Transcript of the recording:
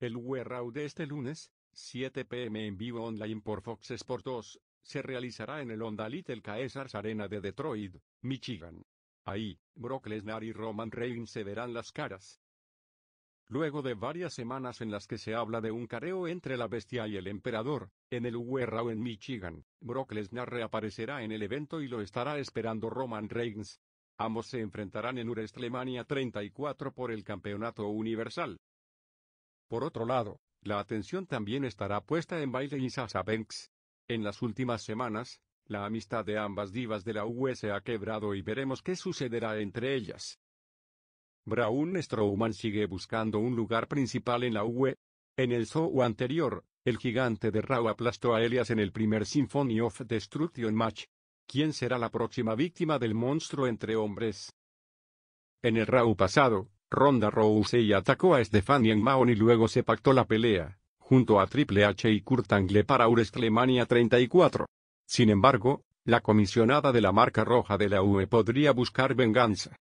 El WRAW de este lunes, 7 pm en vivo online por Fox Sports 2, se realizará en el Honda Little Caesars Arena de Detroit, Michigan. Ahí, Brock Lesnar y Roman Reigns se verán las caras. Luego de varias semanas en las que se habla de un careo entre la bestia y el emperador, en el WRAW en Michigan, Brock Lesnar reaparecerá en el evento y lo estará esperando Roman Reigns. Ambos se enfrentarán en WrestleMania 34 por el campeonato universal. Por otro lado, la atención también estará puesta en Baile y Sasha Banks. En las últimas semanas, la amistad de ambas divas de la UE se ha quebrado y veremos qué sucederá entre ellas. Braun Strowman sigue buscando un lugar principal en la UE. En el show anterior, el gigante de Raw aplastó a Elias en el primer Symphony of Destruction match. ¿Quién será la próxima víctima del monstruo entre hombres? En el Raw pasado, Ronda Rousey atacó a Stephanie McMahon y luego se pactó la pelea, junto a Triple H y Kurt Angle para WrestleMania 34. Sin embargo, la comisionada de la marca roja de la UE podría buscar venganza.